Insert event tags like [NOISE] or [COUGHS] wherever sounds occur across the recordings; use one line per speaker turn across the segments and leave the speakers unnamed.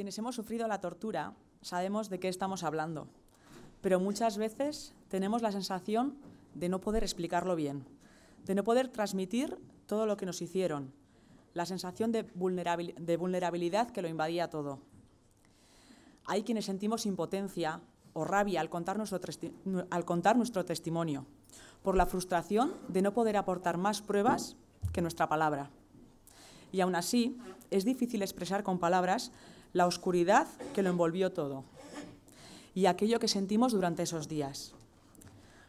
Quienes hemos sufrido la tortura sabemos de qué estamos hablando, pero muchas veces tenemos la sensación de no poder explicarlo bien, de no poder transmitir todo lo que nos hicieron, la sensación de, de vulnerabilidad que lo invadía todo. Hay quienes sentimos impotencia o rabia al al contar nuestro testimonio, por la frustración de no poder aportar más pruebas que nuestra palabra. Y aún así, es difícil expresar con palabras la oscuridad que lo envolvió todo y aquello que sentimos durante esos días.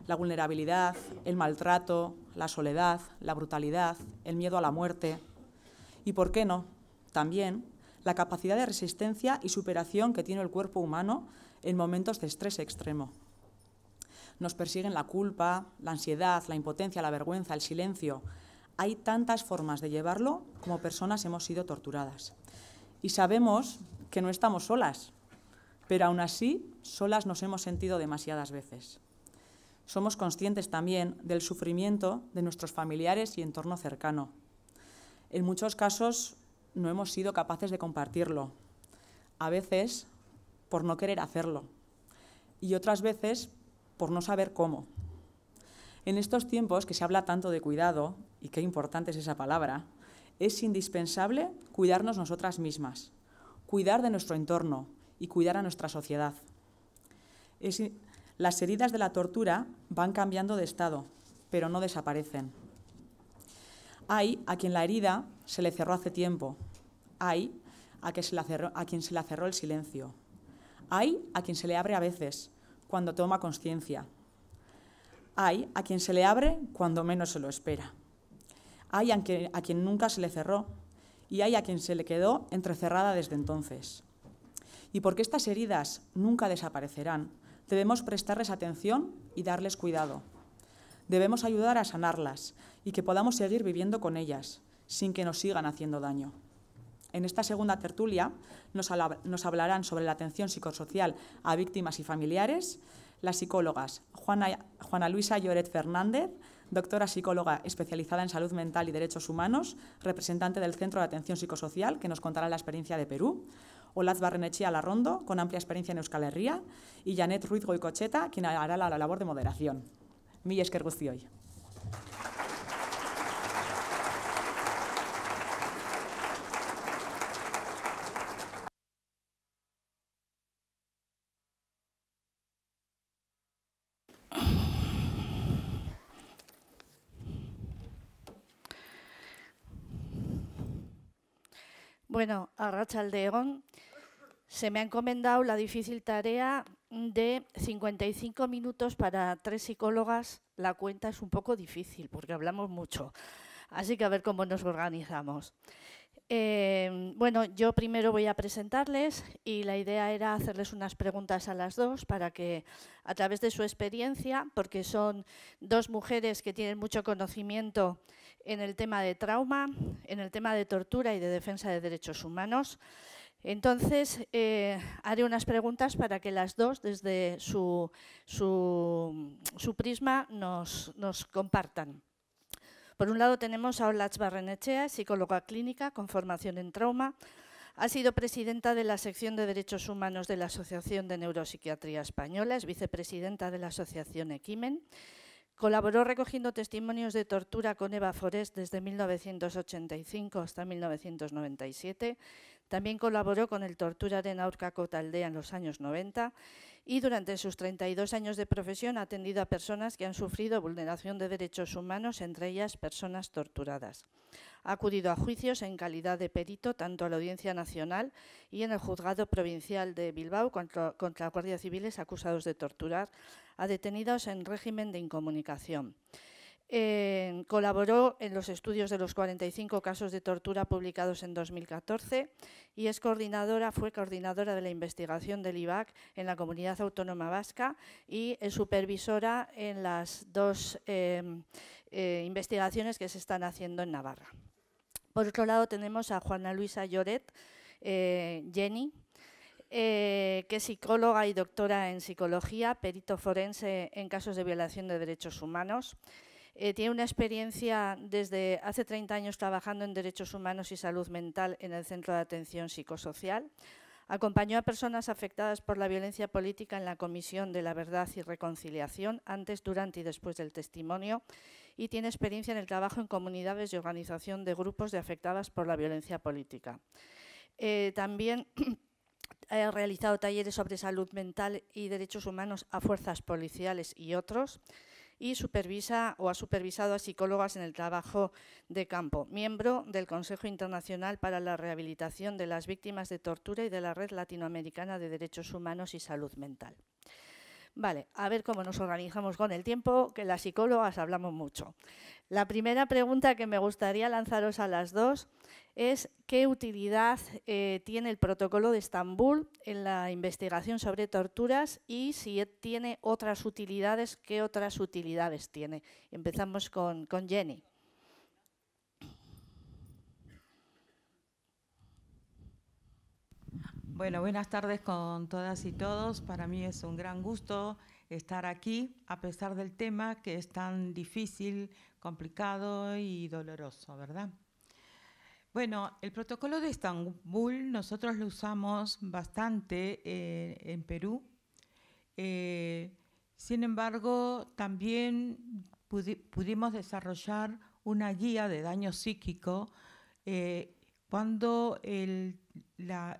La vulnerabilidad, el maltrato, la soledad, la brutalidad, el miedo a la muerte y, ¿por qué no?, también la capacidad de resistencia y superación que tiene el cuerpo humano en momentos de estrés extremo. Nos persiguen la culpa, la ansiedad, la impotencia, la vergüenza, el silencio. Hay tantas formas de llevarlo como personas hemos sido torturadas y sabemos que no estamos solas, pero aún así solas nos hemos sentido demasiadas veces. Somos conscientes también del sufrimiento de nuestros familiares y entorno cercano. En muchos casos no hemos sido capaces de compartirlo, a veces por no querer hacerlo y otras veces por no saber cómo. En estos tiempos que se habla tanto de cuidado, y qué importante es esa palabra, es indispensable cuidarnos nosotras mismas, cuidar de nuestro entorno y cuidar a nuestra sociedad. las heridas de la tortura van cambiando de estado, pero no desaparecen. Hay a quien la herida se le cerró hace tiempo. Hay a, se la a quien se le cerró el silencio. Hay a quien se le abre a veces, cuando toma conciencia. Hay a quien se le abre cuando menos se lo espera hay a quien, nunca se le cerró y hay a quien se le quedó entrecerrada desde entonces. Y porque estas heridas nunca desaparecerán, debemos prestarles atención y darles cuidado. Debemos ayudar a sanarlas y que podamos seguir viviendo con ellas, sin que nos sigan haciendo daño. En esta segunda tertulia nos, hablarán sobre la atención psicosocial a víctimas y familiares las psicólogas Juana, Juana Luisa Lloret Fernández, doctora psicóloga especializada en salud mental y derechos humanos, representante del Centro de Atención Psicosocial, que nos contará la experiencia de Perú. Olaz Barrenechea Larrondo, con amplia experiencia en Euskal Herria, y Janet Ruiz Goicocheta, quien hará la labor de moderación. que esker hoy.
Bueno, a Aldegón, se me ha encomendado la difícil tarea de 55 minutos para tres psicólogas. La cuenta es un poco difícil porque hablamos mucho. Así que a ver cómo nos organizamos. Eh, bueno, yo primero voy a presentarles y la idea era hacerles unas preguntas a las dos para que a través de su experiencia, porque son dos mujeres que tienen mucho conocimiento en el tema de trauma, en el tema de tortura y de defensa de derechos humanos. Entonces, eh, haré unas preguntas para que las dos, desde su, su, su prisma, nos, nos, compartan. Por un lado tenemos a Olatz Barrenechea, psicóloga clínica con formación en trauma. Ha sido presidenta de la sección de Derechos Humanos de la Asociación de Neuropsiquiatría Española, es vicepresidenta de la Asociación Equimen Colaboró recogiendo testimonios de tortura con Eva Forest desde 1985 hasta 1997. También colaboró con el de Aurca taldea en los años 90 y durante sus 32 años de profesión ha atendido a personas que han sufrido vulneración de derechos humanos, entre ellas personas torturadas. Ha acudido a juicios en calidad de perito tanto a la Audiencia Nacional y en el Juzgado Provincial de Bilbao contra, contra guardias civiles acusados de torturar a detenidos en régimen de incomunicación. colaboró en los estudios de los 45 casos de tortura publicados en 2014 y es coordinadora, fue coordinadora de la investigación del IVAC en la comunidad autónoma vasca y es supervisora en las dos em, eh, investigaciones que se están haciendo en Navarra. Por otro lado tenemos a Juana Luisa Lloret, eh, Jenny, eh, que es psicóloga y doctora en psicología, perito forense en casos de violación de derechos humanos. Eh, tiene una experiencia desde hace 30 años trabajando en derechos humanos y salud mental en el Centro de Atención Psicosocial. Acompañó a personas afectadas por la violencia política en la Comisión de la Verdad y Reconciliación antes, durante y después del testimonio y tiene experiencia en el trabajo en comunidades y organización de grupos de afectadas por la violencia política. Eh, también [CLEARS THROAT] ha realizado talleres sobre salud mental y derechos humanos a fuerzas policiales y otros y supervisa o ha supervisado a psicólogas en el trabajo de campo, miembro del Consejo Internacional para la Rehabilitación de las Víctimas de Tortura y de la Red Latinoamericana de Derechos Humanos y Salud Mental. Vale, a ver cómo nos organizamos con el tiempo, que las psicólogas hablamos mucho. La primera pregunta que me gustaría lanzaros a las dos es qué utilidad eh, tiene el protocolo de Estambul en la investigación sobre torturas y si e, tiene otras utilidades, qué otras utilidades tiene. Empezamos con Jenny.
Bueno, buenas tardes con todas y todos. Para mí es un gran gusto estar aquí, a pesar del tema que es tan difícil, complicado y doloroso, ¿verdad? Bueno, el protocolo de Estambul nosotros lo usamos bastante eh, en Perú. Eh, sin embargo, también pudimos desarrollar una guía de daño psíquico eh, cuando el la,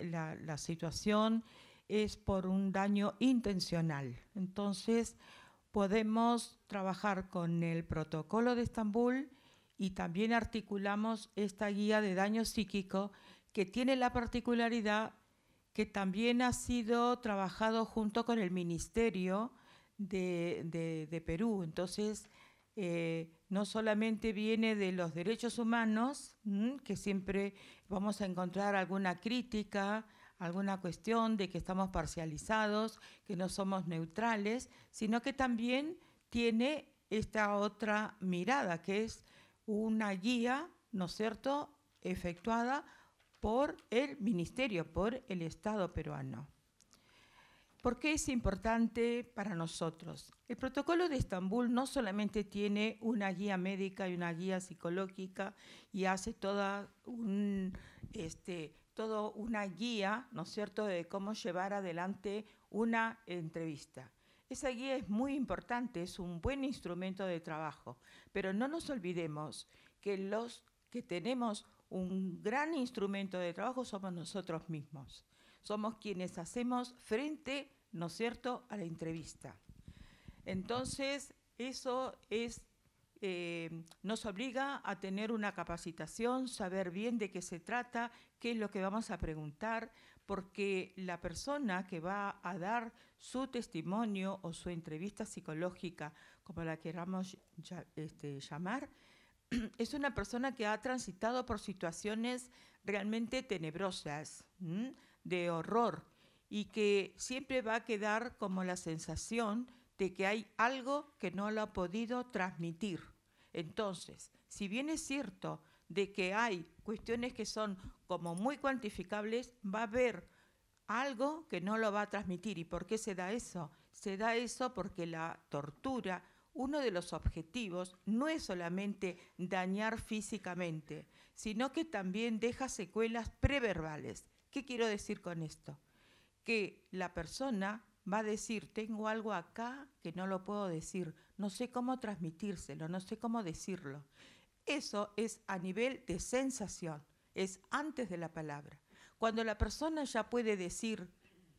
situación es por un daño intencional. Entonces, podemos trabajar con el protocolo de Estambul y también articulamos esta guía de daño psíquico que tiene la particularidad que también ha sido trabajado junto con el Ministerio de, Perú. Entonces, eh, no solamente viene de los derechos humanos, mm, que siempre vamos a encontrar alguna crítica, alguna cuestión de que estamos parcializados, que no somos neutrales, sino que también tiene esta otra mirada, que es una guía, ¿no es cierto?, efectuada por el Ministerio, por el Estado peruano. ¿Por qué es importante para nosotros? El protocolo de Estambul no solamente tiene una guía médica y una guía psicológica y hace toda este, una guía, ¿no es cierto?, de cómo llevar adelante una entrevista. Esa guía es muy importante, es un buen instrumento de trabajo, pero no nos olvidemos que los que tenemos un gran instrumento de trabajo somos nosotros mismos somos quienes hacemos frente, ¿no es cierto?, a la entrevista. Entonces, eso es, eh, nos obliga a tener una capacitación, saber bien de qué se trata, qué es lo que vamos a preguntar, porque la persona que va a dar su testimonio o su entrevista psicológica, como la queramos este, llamar, [CLEARS THROAT] es una persona que ha transitado por situaciones realmente tenebrosas de horror y que siempre va a quedar como la sensación de que hay algo que no lo ha podido transmitir. Entonces, si bien es cierto de que hay cuestiones que son como muy cuantificables, va a haber algo que no lo va a transmitir. ¿Y por qué se da eso? Se da eso porque la tortura, uno de los objetivos, no es solamente dañar físicamente, sino que también deja secuelas preverbales. ¿Qué quiero decir con esto? Que la persona va a decir, tengo algo acá que no lo puedo decir, no sé cómo transmitírselo, no sé cómo decirlo. Eso es a nivel de sensación, es antes de la palabra. Cuando la persona ya puede decir,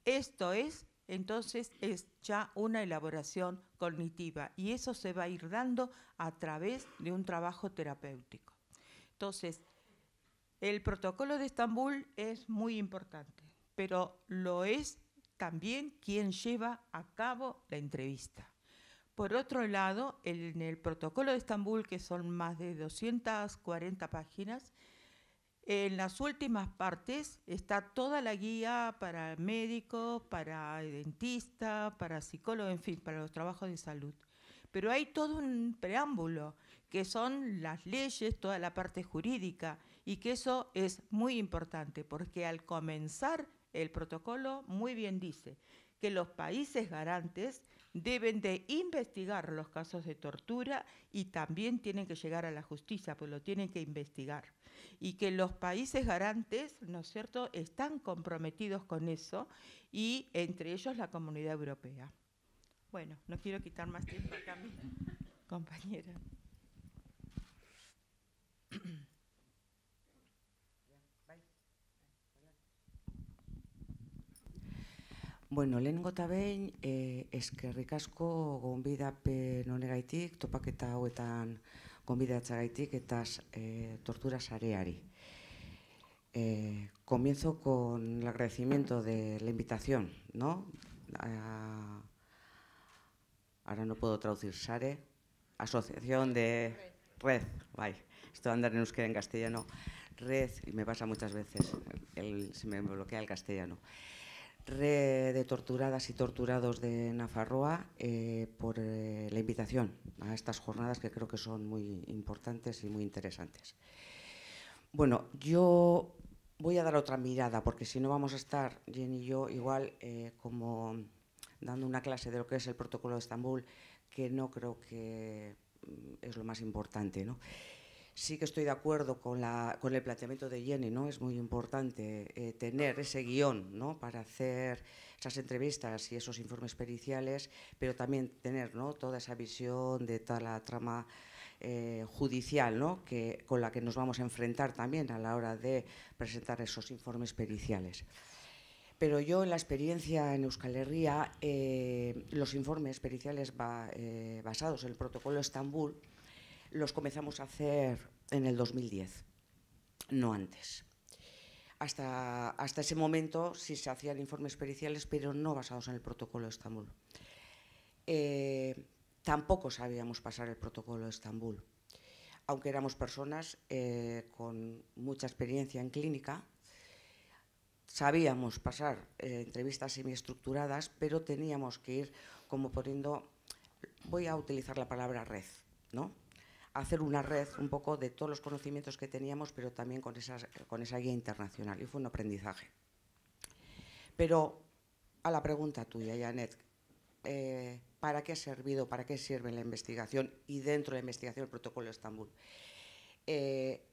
esto es, entonces es ya una elaboración cognitiva y eso se va a ir dando a través de un trabajo terapéutico. Entonces, el protocolo de Estambul es muy importante, pero lo es también quien lleva a cabo la entrevista. Por otro lado, en el protocolo de Estambul, que son más de 240 páginas, en las últimas partes está toda la guía para médicos, para dentistas, para psicólogos, en fin, para los trabajos de salud. Pero hay todo un preámbulo, que son las leyes, toda la parte jurídica, y que eso es muy importante porque al comenzar el protocolo muy bien dice que los países garantes deben de investigar los casos de tortura y también tienen que llegar a la justicia, pues lo tienen que investigar. Y que los países garantes, ¿no es cierto?, están comprometidos con eso y entre ellos la comunidad europea. Bueno, no quiero quitar más tiempo acá a [LAUGHS] compañera.
Bueno, lehenengo eta behin, e, eskerrik asko gonbidapen honegaitik, topaketa hauetan gonbidatzagaitik eta eh, tortura sareari. Eh, comienzo con el agradecimiento de la invitación, ¿no? ahora no puedo traducir SARE, Asociación de Red, bye. Esto de andar en euskera en castellano, Red, y me pasa muchas veces, se me bloquea el castellano red de torturadas y torturados de Nafarroa eh, por eh, la invitación a estas jornadas que creo que son muy importantes y muy interesantes. Bueno, yo voy a dar otra mirada porque si no vamos a estar, Jenny y yo, igual eh, como dando una clase de lo que es el protocolo de Estambul, que no creo que mm, es lo más importante. ¿no? sí que estoy de acuerdo con, la, con el planteamiento de Jenny, ¿no? Es muy importante eh, tener ese guión, Para hacer esas entrevistas y esos informes periciales, pero también tener, Toda esa visión de toda la trama eh, judicial, Que, con la que nos vamos a enfrentar también a la hora de presentar esos informes periciales. Pero yo en la experiencia en Euskal Herria, eh, los informes periciales basados en el protocolo Estambul, los comenzamos a hacer en el 2010, no antes. Hasta, hasta ese momento sí se hacían informes periciales, pero no basados en el protocolo de Estambul. Eh, tampoco sabíamos pasar el protocolo de Estambul, aunque éramos personas eh, con mucha experiencia en clínica, sabíamos pasar eh, entrevistas semiestructuradas, pero teníamos que ir como poniendo, voy a utilizar la palabra red, ¿no? hacer una red un poco de todos los conocimientos que teníamos, pero también con, con esa guía internacional. Y fue un aprendizaje. Pero a la pregunta tuya, Janet, eh, ¿para qué ha servido, para qué sirve la investigación y dentro de la investigación el protocolo de Estambul? Eh,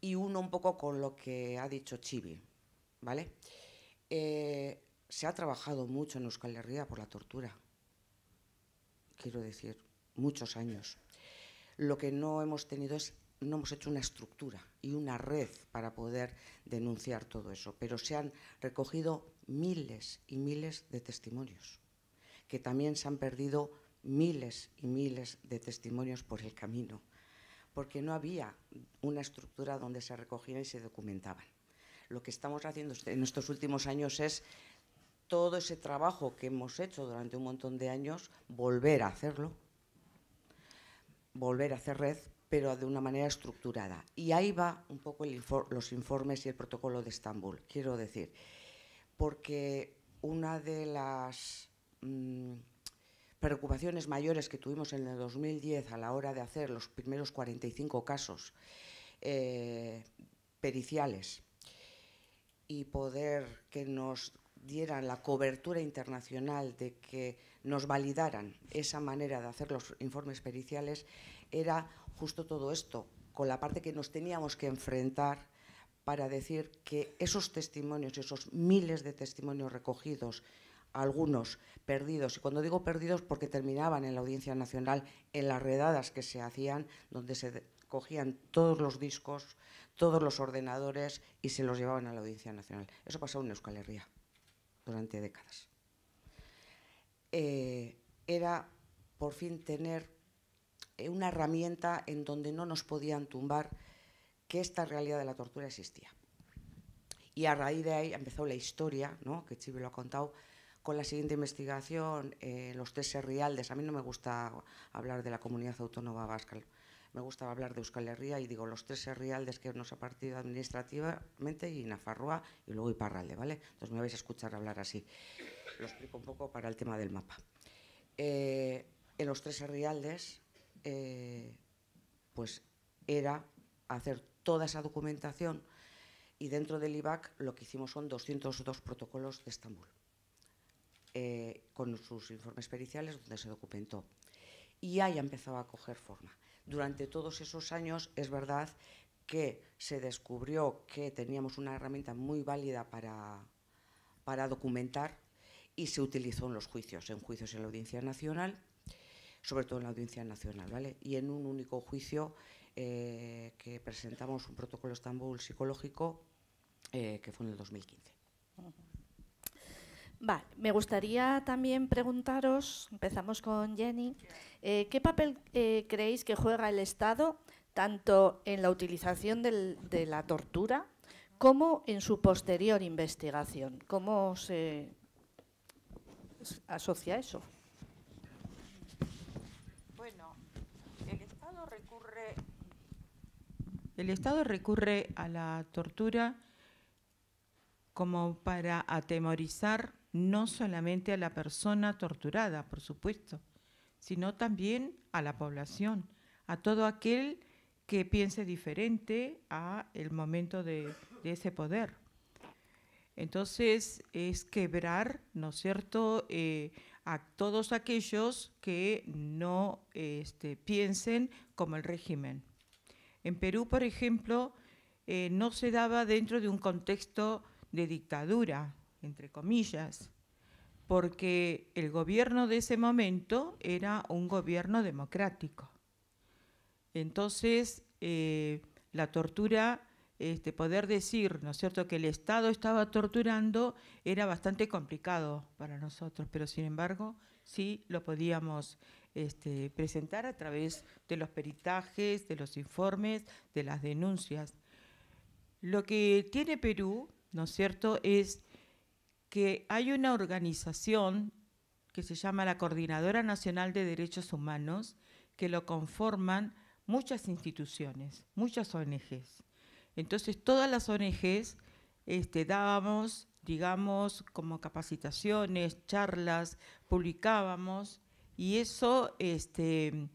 y uno un poco con lo que ha dicho Chibi, ¿vale? Eh, se ha trabajado mucho en Euskal Herria por la tortura. Quiero decir, muchos años. Lo que no hemos tenido es, no hemos hecho una estructura y una red para poder denunciar todo eso, pero se han recogido miles y miles de testimonios, que también se han perdido miles y miles de testimonios por el camino, porque no había una estructura donde se recogían y se documentaban. Lo que estamos haciendo este, en estos últimos años es todo ese trabajo que hemos hecho durante un montón de años, volver a hacerlo volver a hacer red, pero de una manera estructurada. Y ahí va un poco los informes y el protocolo de Estambul, quiero decir, porque una de las mm, preocupaciones mayores que tuvimos en el 2010 a la hora de hacer los primeros 45 casos eh, periciales y poder que nos dieran la cobertura internacional de que nos validaran esa manera de hacer los informes periciales era justo todo esto, con la parte que nos teníamos que enfrentar para decir que esos testimonios, esos miles de testimonios recogidos, algunos perdidos, y cuando digo perdidos porque terminaban en la Audiencia Nacional, en las redadas que se hacían, donde se cogían todos los discos, todos los ordenadores y se los llevaban a la Audiencia Nacional. Eso pasó en Euskal Herria durante décadas. Eh, era por fin tener eh, una herramienta en donde no nos podían tumbar que esta realidad de la tortura existía. Y a raíz de ahí empezó la historia, ¿no? que Chibi lo ha contado, con la siguiente investigación, eh, los test rialdes. A mí no me gusta hablar de la comunidad autónoma vasca, me gustaba hablar de Euskal Herria y digo los tres herrialdes que nos ha partido administrativamente y Nafarroa y luego Iparralde, ¿vale? Entonces me vais a escuchar hablar así. Lo explico un poco para el tema del mapa. Eh, en los tres herrialdes, eh, pues era hacer toda esa documentación y dentro del IBAC lo que hicimos son 202 protocolos de Estambul, eh, con sus informes periciales donde se documentó. Y ahí empezaba a coger forma. Durante todos esos años es verdad que se descubrió que teníamos una herramienta muy válida para, documentar y se utilizó en los juicios, en juicios en la Audiencia Nacional, sobre todo en la Audiencia Nacional, ¿vale? Y en un único juicio eh, que presentamos un protocolo Estambul psicológico eh, que fue en el 2015.
Vale, me gustaría también preguntaros, empezamos con Jenny, eh, ¿qué papel eh, creéis que juega el Estado tanto en la utilización de la tortura como en su posterior investigación? ¿Cómo se asocia eso?
Bueno, el Estado recurre, el Estado recurre a la tortura como para atemorizar no solamente a la persona torturada, por supuesto, sino también a la población, a todo aquel que piense diferente a el momento de, ese poder. Entonces es quebrar, ¿no es cierto?, eh, a todos aquellos que no este, piensen como el régimen. En Perú, por ejemplo, eh, no se daba dentro de un contexto de dictadura, entre comillas, porque el gobierno de ese momento era un gobierno democrático. Entonces, eh, la tortura, este, poder decir, ¿no es cierto?, que el Estado estaba torturando era bastante complicado para nosotros, pero sin embargo, sí lo podíamos este, presentar a través de los peritajes, de los informes, de las denuncias. Lo que tiene Perú, ¿no es cierto?, es que hay una organización que se llama la Coordinadora Nacional de Derechos Humanos, que lo conforman muchas instituciones, muchas ONGs. Entonces, todas las ONGs este, dábamos, digamos, como capacitaciones, charlas, publicábamos, y eso este,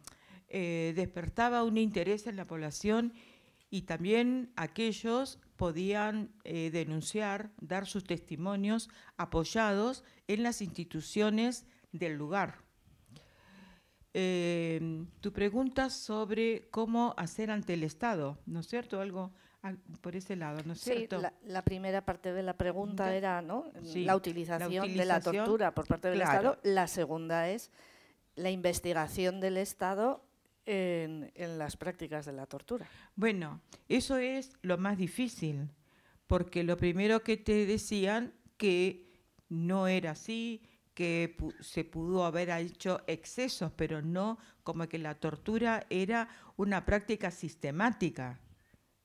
eh, despertaba un interés en la población y también aquellos podían eh, denunciar, dar sus testimonios apoyados en las instituciones del lugar. Em, tu pregunta sobre cómo hacer ante el Estado, ¿no es cierto? Algo por ese lado, ¿no es cierto? La,
la primera parte de la pregunta era ¿no? la, utilización de la tortura por parte del Estado. La segunda es la investigación del Estado en, las prácticas de la tortura.
Bueno, eso es lo más difícil, porque lo primero que te decían que no era así, que se pudo haber hecho excesos, pero no como que la tortura era una práctica sistemática.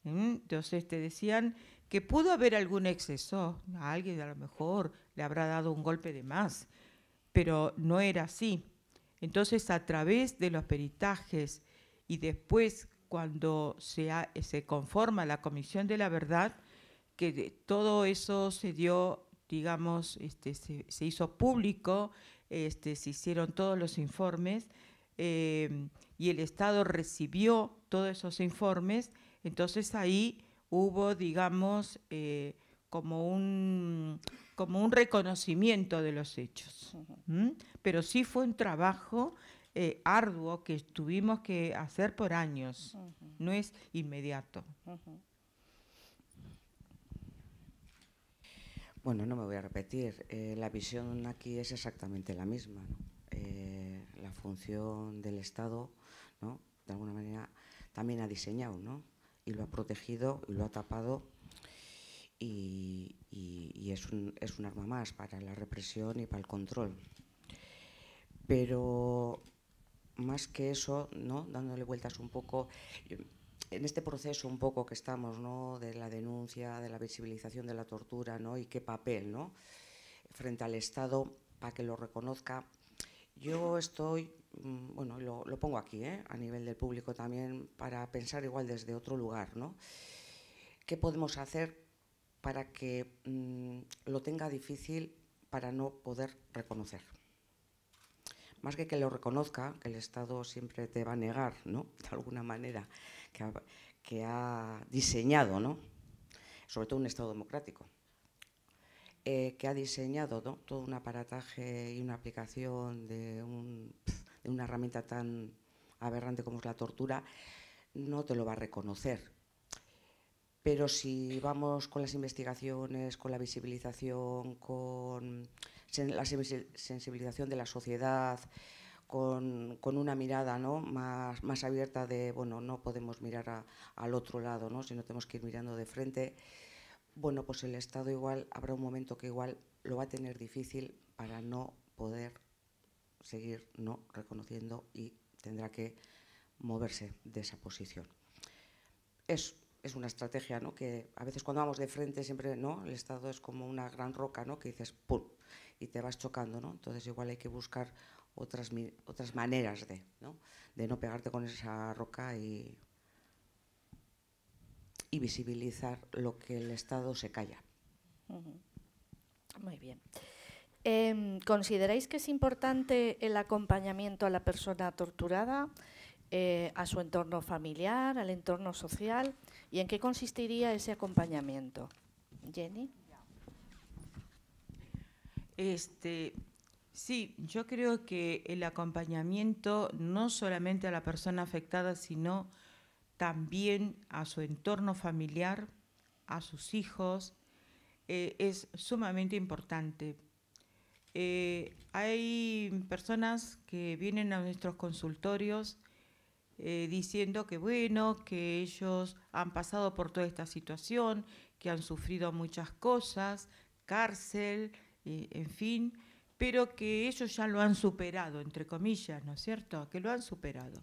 Entonces te decían que pudo haber algún exceso, a alguien a lo mejor le habrá dado un golpe de más, pero no era así. Entonces, a través de los peritajes y después cuando se, se conforma la Comisión de la Verdad, que todo eso se dio, digamos, este, se, hizo público, este, se hicieron todos los informes eh, y el Estado recibió todos esos informes, entonces ahí hubo, digamos, eh, como un como un reconocimiento de los hechos. Pero sí fue un trabajo eh, arduo que tuvimos que hacer por años, no es inmediato.
Bueno, no me voy a repetir, eh, la visión aquí es exactamente la misma. Eh, la función del Estado, de alguna manera, también ha diseñado y lo ha protegido y lo ha tapado y, es, un, es, un, arma más para la represión y para el control. Pero más que eso, ¿no? dándole vueltas un poco, en este proceso un poco que estamos, ¿no? de la denuncia, de la visibilización de la tortura ¿no? y qué papel ¿no? frente al Estado para que lo reconozca, yo estoy, mm, bueno, lo, lo pongo aquí, ¿eh? a nivel del público también, para pensar igual desde otro lugar, ¿no? ¿Qué podemos hacer para que mm, lo tenga difícil para no poder reconocer. Más que que lo reconozca, que el Estado siempre te va a negar, [LAUGHS] De alguna manera, que ha, diseñado, Sobre todo un Estado democrático, eh, que ha diseñado todo un aparataje y una aplicación de una herramienta tan aberrante como es la tortura, no te lo va a reconocer pero si vamos con las investigaciones, con la visibilización, con la sensibilización de la sociedad, con, una mirada más, más, abierta de, bueno, no podemos mirar al otro lado, ¿no? sino tenemos que ir mirando de frente, bueno, pues el Estado igual habrá un momento que igual lo va a tener difícil para no poder seguir no reconociendo y tendrá que moverse de esa posición. Es es una estrategia, Que a veces cuando vamos de frente siempre, ¿no? El Estado es como una gran roca, ¿no? Que dices, ¡pum! Y te vas chocando, ¿no? Entonces igual hay que buscar otras, otras maneras de, ¿no? De no pegarte con esa roca y, visibilizar lo que el Estado se calla.
Muy bien. Em, ¿Consideráis que es importante el acompañamiento a la persona torturada, eh, a su entorno familiar, al entorno social? ¿Y en qué consistiría ese acompañamiento? Jenny.
Este, sí, yo creo que el acompañamiento no solamente a la persona afectada, sino también a su entorno familiar, a sus hijos, eh, es sumamente importante. Eh, hay personas que vienen a nuestros consultorios eh, diciendo que bueno, que ellos han pasado por toda esta situación, que han sufrido muchas cosas, cárcel, eh, en fin, pero que ellos ya lo han superado, entre comillas, ¿no es cierto? Que lo han superado.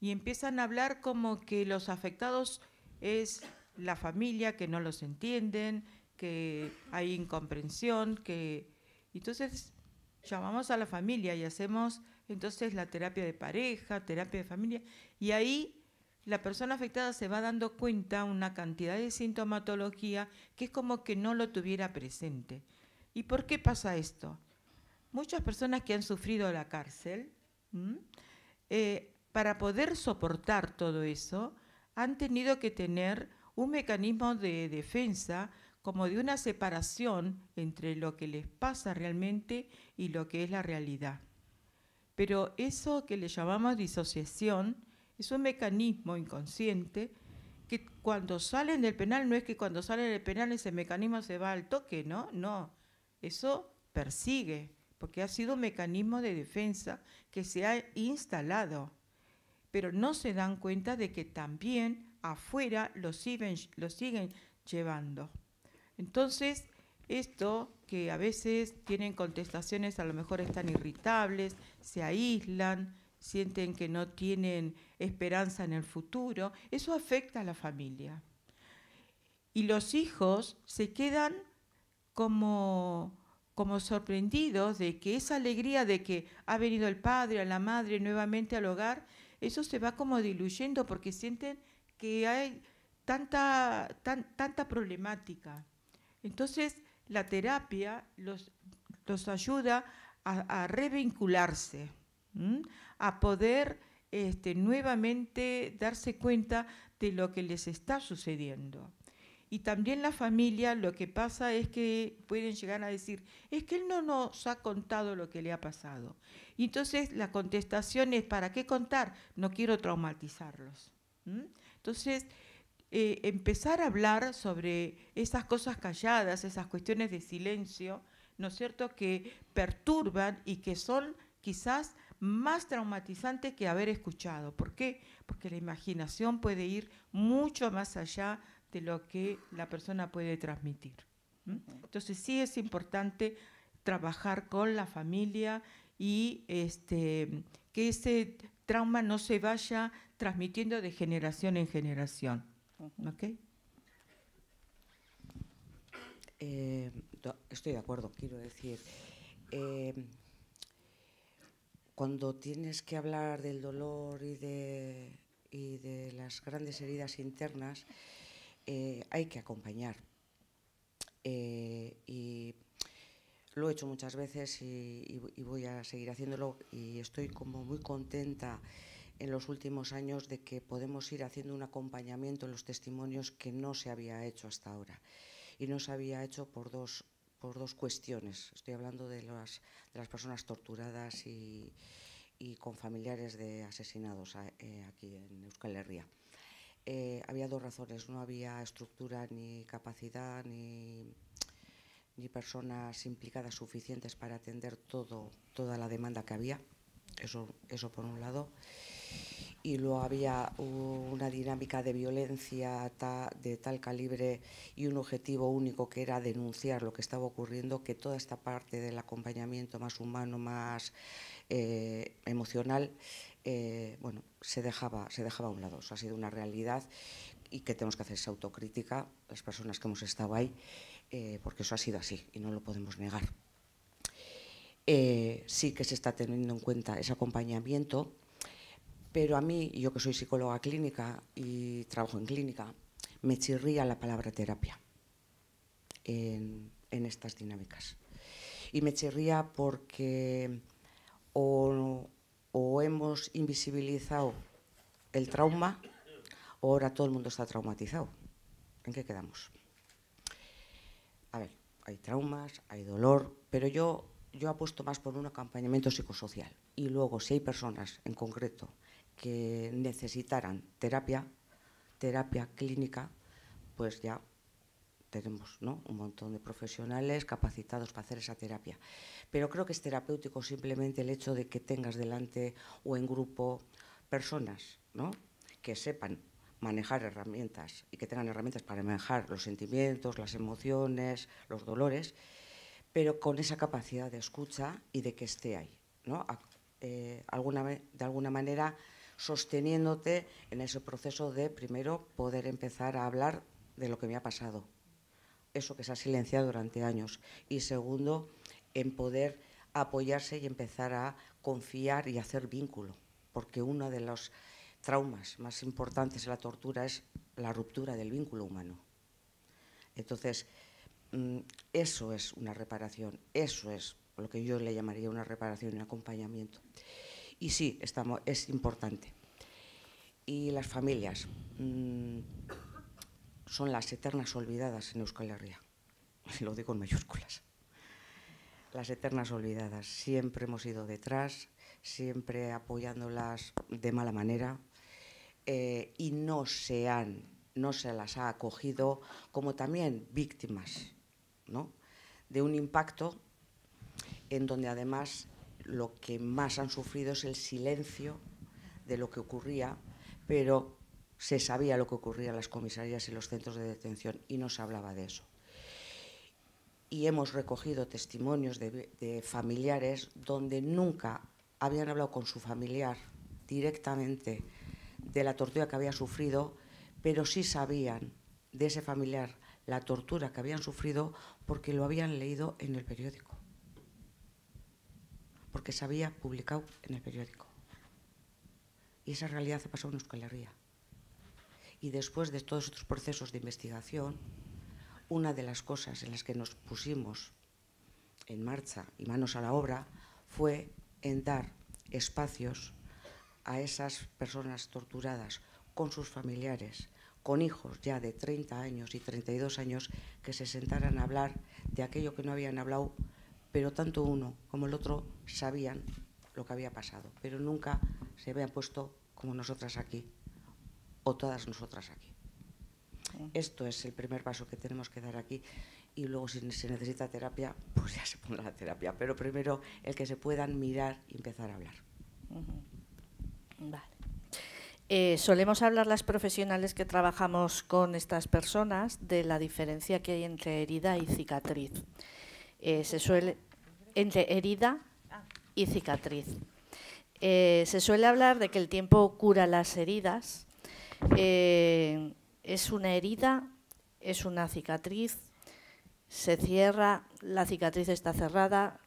Y empiezan a hablar como que los afectados es la familia, que no los entienden, que hay incomprensión, que... Entonces llamamos a la familia y hacemos entonces la terapia de pareja, terapia de familia, y ahí la persona afectada se va dando cuenta una cantidad de sintomatología que es como que no lo tuviera presente. ¿Y por qué pasa esto? Muchas personas que han sufrido la cárcel, eh, para poder soportar todo eso, han tenido que tener un mecanismo de defensa como de una separación entre lo que les pasa realmente y lo que es la realidad. Pero eso que le llamamos disociación es un mecanismo inconsciente que cuando salen del penal, no es que cuando salen del penal ese mecanismo se va al toque, ¿no? No, eso persigue, porque ha sido un mecanismo de defensa que se ha instalado, pero no se dan cuenta de que también afuera lo siguen, siguen llevando. Entonces, esto que a veces tienen contestaciones, a lo mejor están irritables, se aíslan, sienten que no tienen esperanza en el futuro, eso afecta a la familia. Y los hijos se quedan como, sorprendidos de que esa alegría de que ha venido el padre, a la madre nuevamente al hogar, eso se va como diluyendo porque sienten que hay tanta, tanta problemática. Entonces, la terapia los, los ayuda a, revincularse, a poder este, nuevamente darse cuenta de lo que les está sucediendo. Y también la familia lo que pasa es que pueden llegar a decir, es que él no nos ha contado lo que le ha pasado. Y entonces la contestación es, ¿para qué contar? No quiero traumatizarlos. Entonces, eh, empezar a hablar sobre esas cosas calladas, esas cuestiones de silencio, ¿no es cierto?, que perturban y que son quizás más traumatizantes que haber escuchado. ¿Por qué? Porque la imaginación puede ir mucho más allá de lo que la persona puede transmitir. Entonces sí es importante trabajar con la familia y este, que ese trauma no se vaya transmitiendo de generación en generación. ¿Okay? Eh,
estoy de acuerdo, quiero decir. Eh, cuando tienes que hablar del dolor y de, las grandes heridas internas, eh, hay que acompañar. Eh, y lo he hecho muchas veces y, y, voy a seguir haciéndolo y estoy como muy contenta en los últimos años de que podemos ir haciendo un acompañamiento en los testimonios que no se había hecho hasta ahora. Y no se había hecho por dos por dos cuestiones. Estoy hablando de las, personas torturadas y, con familiares de asesinados eh, aquí en Euskal Herria. Eh, había dos razones, no había estructura ni capacidad ni, ni personas implicadas suficientes para atender todo, toda la demanda que había, eso, eso por un lado y luego había una dinámica de violencia de tal calibre y un objetivo único que era denunciar lo que estaba ocurriendo, que toda esta parte del acompañamiento más humano, más eh, emocional, eh, bueno, se dejaba, se dejaba a un lado. Eso ha sido una realidad y que tenemos que hacer esa autocrítica, las personas que hemos estado ahí, eh, porque eso ha sido así y no lo podemos negar. sí que se está teniendo en cuenta ese acompañamiento, pero a mí, yo que soy psicóloga clínica y trabajo en clínica, me chirría la palabra terapia en, estas dinámicas. Y me chirría porque o, hemos invisibilizado el trauma o ahora todo el mundo está traumatizado. ¿En qué quedamos? A ver, hay traumas, hay dolor, pero yo, yo apuesto más por un acompañamiento psicosocial. Y luego, si hay personas en concreto que necesitaran terapia, terapia clínica, pues ya tenemos un montón de profesionales capacitados para hacer esa terapia. Pero creo que es terapéutico simplemente el hecho de que tengas delante o en grupo personas que sepan manejar herramientas y que tengan herramientas para manejar los sentimientos, las emociones, los dolores, pero con esa capacidad de escucha y de que esté ahí. ¿no? Eh, de alguna manera sosteniéndote en ese proceso de primero poder empezar a hablar de lo que me ha pasado, eso que se ha silenciado durante años, y segundo, en poder apoyarse y empezar a confiar y hacer vínculo, porque uno de los traumas más importantes de la tortura es la ruptura del vínculo humano. Entonces, mm, eso es una reparación, eso es lo que yo le llamaría una reparación, un acompañamiento. Y sí, estamos, es importante. Y las familias mm, son las eternas olvidadas en Euskal Herria. [LAUGHS] Lo digo en mayúsculas. Las eternas olvidadas. Siempre hemos ido detrás, siempre apoyándolas de mala manera eh, y no se han, no se las ha acogido como también víctimas, ¿no? De un impacto en donde además lo que más han sufrido es el silencio de lo que ocurría, pero se sabía lo que ocurría en las comisarías y los centros de detención y no se hablaba de eso. Y hemos recogido testimonios de, familiares donde nunca habían hablado con su familiar directamente de la tortura que había sufrido, pero sí sabían de ese familiar la tortura que habían sufrido porque lo habían leído en el periódico porque se había publicado en el periódico. Y esa realidad ha pasado en Euskal Herria. Y después de todos estos procesos de investigación, una de las cosas en las que nos pusimos en marcha y manos a la obra fue en dar espacios a esas personas torturadas con sus familiares, con hijos ya de 30 años y 32 años, que se sentaran a hablar de aquello que no habían hablado pero tanto uno como el otro sabían lo que había pasado, pero nunca se habían puesto como nosotras aquí, o todas nosotras aquí. Esto es el primer paso que tenemos que dar aquí y luego si se necesita terapia, pues ya se pone la terapia, pero primero el que se puedan mirar y empezar a hablar.
Vale. Eh, solemos hablar las profesionales que trabajamos con estas personas de la diferencia que hay entre herida y cicatriz. Eh, se suele, entre herida y cicatriz. Eh, se suele hablar de que el tiempo cura las heridas. Eh, es una herida, es una cicatriz, se cierra, la cicatriz está cerrada,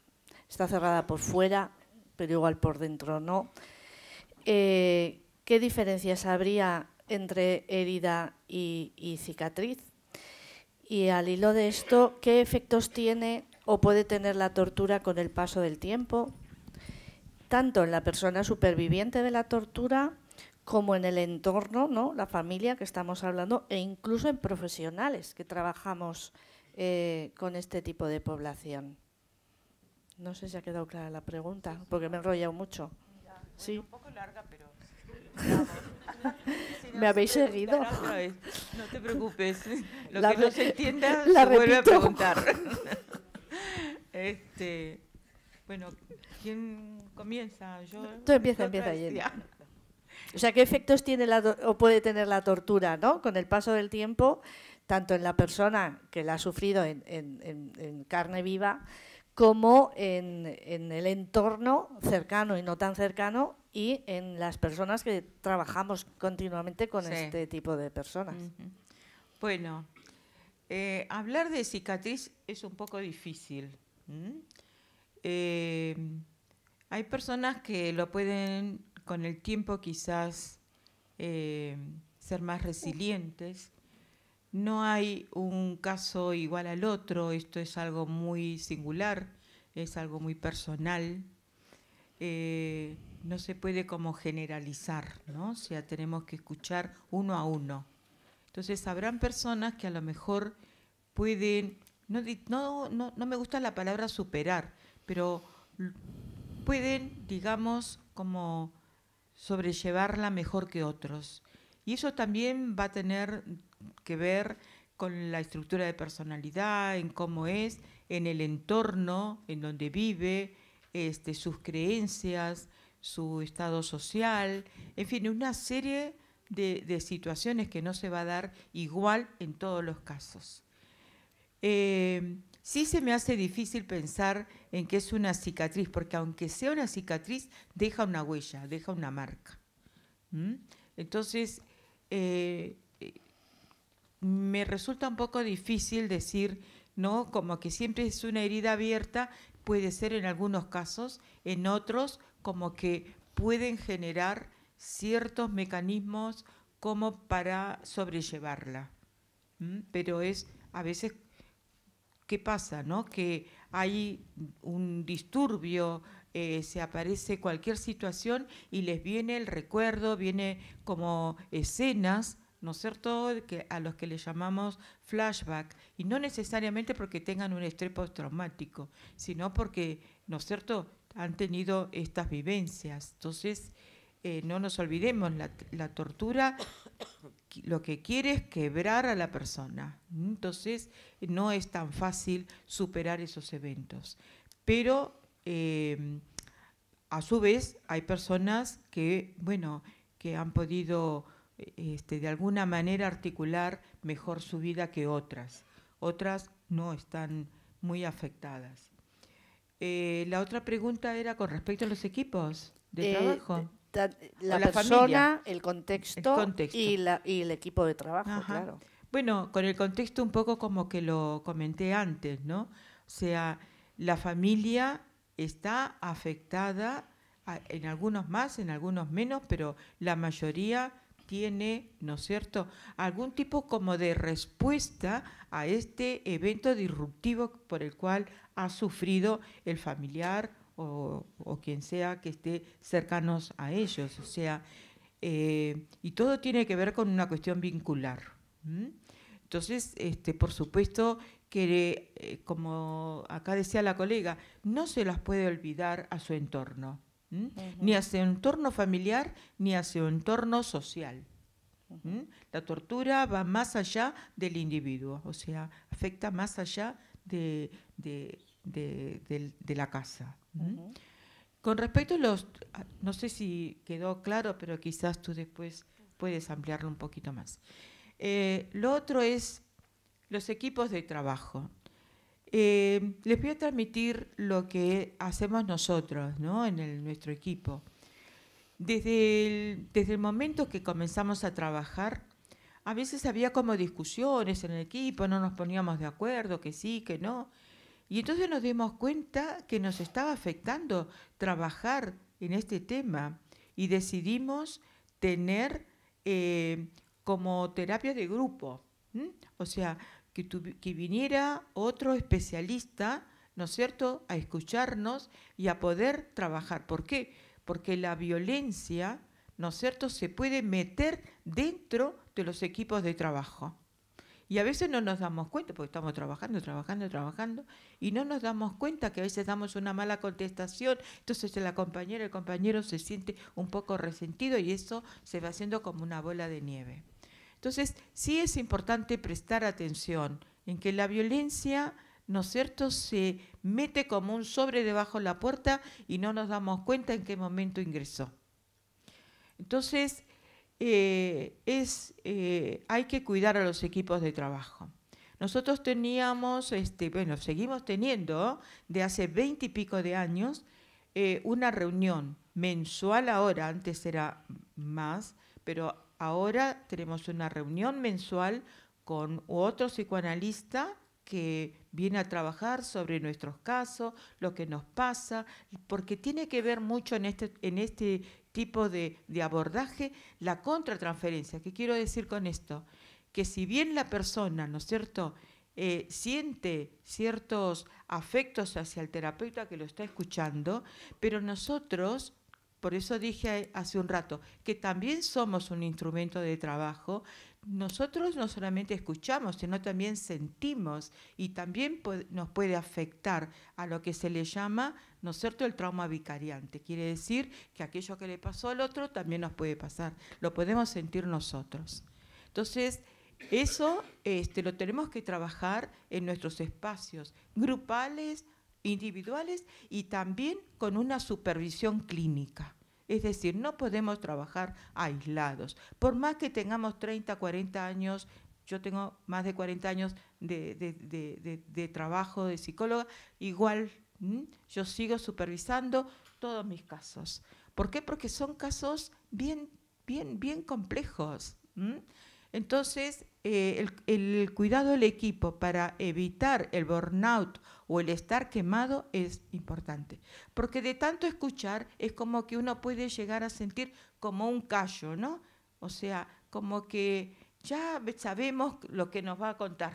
está cerrada por fuera, pero igual por dentro no. ¿Qué diferencias habría entre herida y cicatriz? Y al hilo de esto, ¿qué efectos tiene o puede tener la tortura con el paso del tiempo, tanto en la persona superviviente de la tortura como en el entorno, ¿no? la familia que estamos hablando, e incluso en profesionales que trabajamos eh, con este tipo de población. No sé si ha quedado clara la pregunta, porque me he enrollado mucho. sí. Un poco larga, pero... [LAUGHS] ¿Me habéis seguido? No te preocupes. [LAUGHS] Lo que no se entienda, se vuelve a preguntar. [LAUGHS]
Este, bueno, ¿quién comienza?
Tú empieza, empieza O sea, ¿qué efectos tiene la, o puede tener la tortura, no? Con el paso del tiempo, tanto en la persona que la ha sufrido en, carne viva, como en, el entorno cercano y no tan cercano y en las personas que trabajamos continuamente con este tipo de personas.
Bueno, eh, hablar de cicatriz es un poco difícil ¿Mm? Eh, hay personas que lo pueden con el tiempo quizás eh, ser más resilientes. No hay un caso igual al otro, esto es algo muy singular, es algo muy personal. Eh, no se puede como generalizar, ¿no? O sea, tenemos que escuchar uno a uno. Entonces, habrán personas que a lo mejor pueden no, me gusta la palabra superar, pero pueden, digamos, como sobrellevarla mejor que otros. Y eso también va a tener que ver con la estructura de personalidad, en cómo es, en el entorno en donde vive, este, sus creencias, su estado social, en fin, una serie de situaciones que no se va a dar igual en todos los casos. Eh, sí se me hace difícil pensar en que es una cicatriz, porque aunque sea una cicatriz, deja una huella, deja una marca. Entonces, eh, me resulta un poco difícil decir, ¿no? Como que siempre es una herida abierta, puede ser en algunos casos, en otros, como que pueden generar ciertos mecanismos como para sobrellevarla. Pero es a veces ¿qué pasa? No? Que hay un disturbio, eh, se aparece cualquier situación y les viene el recuerdo, viene como escenas, ¿no es cierto?, que, a los que le llamamos flashback, y no necesariamente porque tengan un estrés postraumático, sino porque, ¿no es cierto?, han tenido estas vivencias. Entonces, eh, no nos olvidemos, la tortura [COUGHS] lo que quiere es quebrar a la persona. Entonces no es tan fácil superar esos eventos. Pero em, a su vez hay personas que, bueno, que han podido este, de alguna manera articular mejor su vida que otras. Otras no están muy afectadas. Eh, la otra pregunta era con respecto a los equipos de eh, trabajo
la, persona, el contexto, Y, el equipo de trabajo, claro.
Bueno, con el contexto un poco como que lo comenté antes, ¿no? O sea, la familia está afectada, en algunos más, en algunos menos, pero la mayoría tiene, ¿no es cierto?, algún tipo como de respuesta a este evento disruptivo por el cual ha sufrido el familiar o, quien sea que esté cercanos a ellos. O sea, eh, y todo tiene que ver con una cuestión vincular. Entonces, este, por supuesto que, eh, como acá decía la colega, no se las puede olvidar a su entorno, ni a su entorno familiar, ni a su entorno social. La tortura va más allá del individuo, o sea, afecta más allá de la casa. ¿eh? Con respecto a los, ah, no sé si quedó claro, pero quizás tú después puedes ampliarlo un poquito más. Eh, lo otro es los equipos de trabajo. Eh, les voy a transmitir lo que hacemos nosotros ¿no? en nuestro equipo. Desde desde el momento que comenzamos a trabajar, a veces había como discusiones en el equipo, no nos poníamos de acuerdo, que sí, que no. Y entonces nos dimos cuenta que nos estaba afectando trabajar en este tema y decidimos tener eh, como terapia de grupo, o sea, que, que viniera otro especialista, ¿no es cierto?, a escucharnos y a poder trabajar. ¿Por qué? Porque la violencia, ¿no es cierto?, se puede meter dentro de los equipos de trabajo. Y a veces no nos damos cuenta, porque estamos trabajando, trabajando, trabajando, y no nos damos cuenta que a veces damos una mala contestación, entonces la compañera, el compañero se siente un poco resentido y eso se va haciendo como una bola de nieve. Entonces, sí es importante prestar atención en que la violencia... ¿no es cierto?, se mete como un sobre debajo de la puerta y no nos damos cuenta en qué momento ingresó. Entonces, eh, es, eh, hay que cuidar a los equipos de trabajo. Nosotros teníamos, este, bueno, seguimos teniendo de hace veinte y pico de años eh, una reunión mensual ahora, antes era más, pero ahora tenemos una reunión mensual con otro psicoanalista que viene a trabajar sobre nuestros casos, lo que nos pasa, porque tiene que ver mucho en este, en este tipo de, abordaje la contratransferencia. ¿Qué quiero decir con esto? Que si bien la persona, ¿no es cierto?, eh, siente ciertos afectos hacia el terapeuta que lo está escuchando, pero nosotros, por eso dije hace un rato, que también somos un instrumento de trabajo, nosotros no solamente escuchamos, sino también sentimos y también nos puede afectar a lo que se le llama, ¿no es cierto?, el trauma vicariante. Quiere decir que aquello que le pasó al otro también nos puede pasar, lo podemos sentir nosotros. Entonces, eso este, lo tenemos que trabajar en nuestros espacios grupales, individuales y también con una supervisión clínica. Es decir, no podemos trabajar aislados. Por más que tengamos 30, 40 años, yo tengo más de 40 años de, trabajo de psicóloga, igual yo sigo supervisando todos mis casos. ¿Por qué? Porque son casos bien, bien, bien complejos. Entonces, eh, el, el cuidado del equipo para evitar el burnout o el estar quemado es importante, porque de tanto escuchar es como que uno puede llegar a sentir como un callo, ¿no? O sea, como que ya sabemos lo que nos va a contar,